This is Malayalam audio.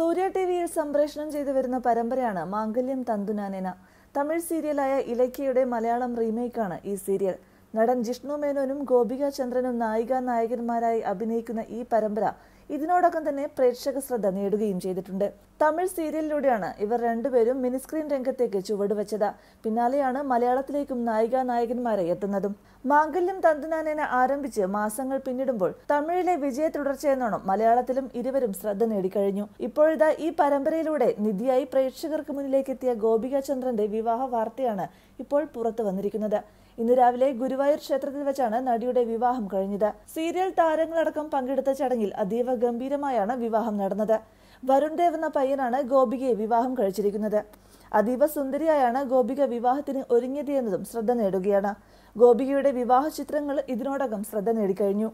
സൂര്യ ടി വിയിൽ സംപ്രേഷണം ചെയ്തു വരുന്ന പരമ്പരയാണ് മാംഗല്യം തന്തുനാനേന തമിഴ് സീരിയലായ ഇലക്കിയുടെ മലയാളം റീമേക്കാണ് ഈ സീരിയൽ നടൻ ജിഷ്ണു മേനോനും ഗോപിക ചന്ദ്രനും നായിക നായകന്മാരായി അഭിനയിക്കുന്ന ഈ പരമ്പര ഇതിനോടൊപ്പം തന്നെ പ്രേക്ഷക ശ്രദ്ധ നേടുകയും ചെയ്തിട്ടുണ്ട് തമിഴ് സീരിയലിലൂടെയാണ് ഇവർ രണ്ടുപേരും മിനിസ്ക്രീൻ രംഗത്തേക്ക് ചുവടുവെച്ചത് പിന്നാലെയാണ് മലയാളത്തിലേക്കും നായിക നായകന്മാരെ എത്തുന്നതും മാംഗല്യം തന്തുനാനേന ആരംഭിച്ച് മാസങ്ങൾ പിന്നിടുമ്പോൾ തമിഴിലെ വിജയ തുടർച്ചയെന്നോണം മലയാളത്തിലും ഇരുവരും ശ്രദ്ധ നേടിക്കഴിഞ്ഞു ഇപ്പോഴിതാ ഈ പരമ്പരയിലൂടെ നിധിയായി പ്രേക്ഷകർക്ക് എത്തിയ ഗോപിക ചന്ദ്രന്റെ വിവാഹ വാർത്തയാണ് ഇപ്പോൾ പുറത്തു വന്നിരിക്കുന്നത് ഇന്ന് രാവിലെ ഗുരുവായൂർ ക്ഷേത്രത്തിൽ വെച്ചാണ് നടിയുടെ വിവാഹം കഴിഞ്ഞത് സീരിയൽ താരങ്ങളടക്കം പങ്കെടുത്ത ചടങ്ങിൽ അതീവ ഗംഭീരമായാണ് വിവാഹം നടന്നത് വരുൺ ദേവ് എന്ന പയ്യനാണ് ഗോപികയെ വിവാഹം കഴിച്ചിരിക്കുന്നത് അതീവ സുന്ദരിയായാണ് ഗോപിക വിവാഹത്തിന് ഒരുങ്ങിയത് എന്നതും ശ്രദ്ധ നേടുകയാണ് ഗോപികയുടെ വിവാഹ ചിത്രങ്ങൾ ഇതിനോടകം ശ്രദ്ധ നേടിക്കഴിഞ്ഞു